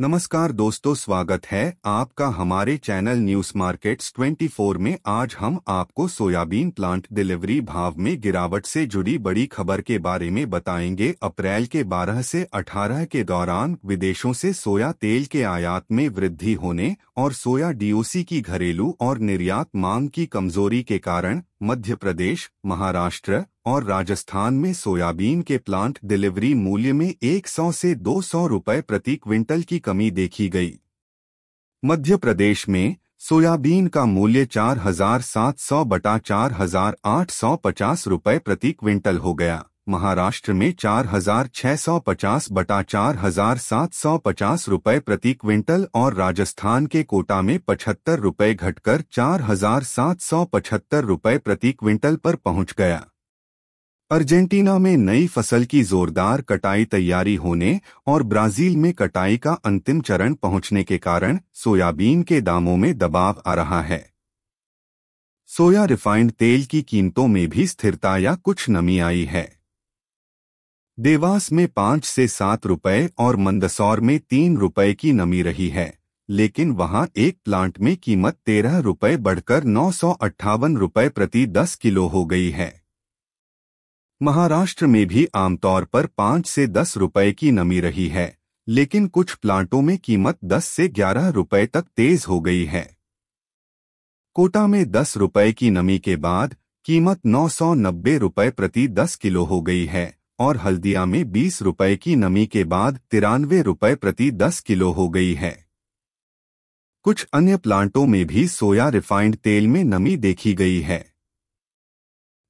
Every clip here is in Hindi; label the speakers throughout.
Speaker 1: नमस्कार दोस्तों स्वागत है आपका हमारे चैनल न्यूज मार्केट्स 24 में आज हम आपको सोयाबीन प्लांट डिलीवरी भाव में गिरावट से जुड़ी बड़ी खबर के बारे में बताएंगे अप्रैल के 12 से 18 के दौरान विदेशों से सोया तेल के आयात में वृद्धि होने और सोया डीओसी की घरेलू और निर्यात मांग की कमजोरी के कारण मध्य प्रदेश महाराष्ट्र और राजस्थान में सोयाबीन के प्लांट डिलीवरी मूल्य में 100 से 200 रुपए प्रति क्विंटल की कमी देखी गई मध्य प्रदेश में सोयाबीन का मूल्य 4,700 बटा 4,850 रुपए प्रति क्विंटल हो गया महाराष्ट्र में 4,650 बटा 4,750 रुपए प्रति क्विंटल और राजस्थान के कोटा में पचहत्तर रुपए घटकर 4,775 रुपए प्रति क्विंटल पर पहुंच गया अर्जेंटीना में नई फसल की जोरदार कटाई तैयारी होने और ब्राजील में कटाई का अंतिम चरण पहुंचने के कारण सोयाबीन के दामों में दबाव आ रहा है सोया रिफाइंड तेल की कीमतों में भी स्थिरता या कुछ नमी आई है देवास में पाँच से सात रुपये और मंदसौर में तीन रुपये की नमी रही है लेकिन वहां एक प्लांट में कीमत तेरह रुपये बढ़कर नौ सौ अट्ठावन रुपये प्रति दस किलो हो गई है महाराष्ट्र में भी आमतौर पर पाँच से दस रुपए की नमी रही है लेकिन कुछ प्लांटों में कीमत दस से ग्यारह रुपए तक तेज हो गई है कोटा में दस रुपए की नमी के बाद कीमत नौ सौ नब्बे रुपये प्रति दस किलो हो गई है और हल्दिया में बीस रुपए की नमी के बाद तिरानवे रुपए प्रति दस किलो हो गई है कुछ अन्य प्लांटों में भी सोया रिफाइंड तेल में नमी देखी गई है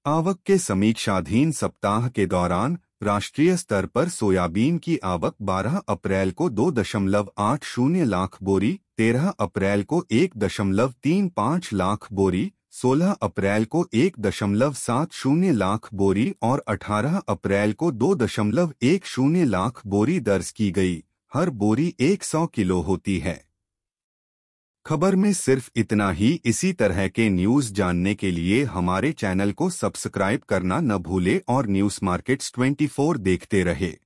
Speaker 1: आवक के समीक्षाधीन सप्ताह के दौरान राष्ट्रीय स्तर पर सोयाबीन की आवक 12 अप्रैल को 2.80 लाख बोरी 13 अप्रैल को 1.35 लाख बोरी 16 अप्रैल को 1.70 लाख बोरी और 18 अप्रैल को 2.10 लाख बोरी दर्ज की गई हर बोरी 100 किलो होती है खबर में सिर्फ इतना ही इसी तरह के न्यूज जानने के लिए हमारे चैनल को सब्सक्राइब करना न भूले और न्यूज मार्केट्स 24 देखते रहे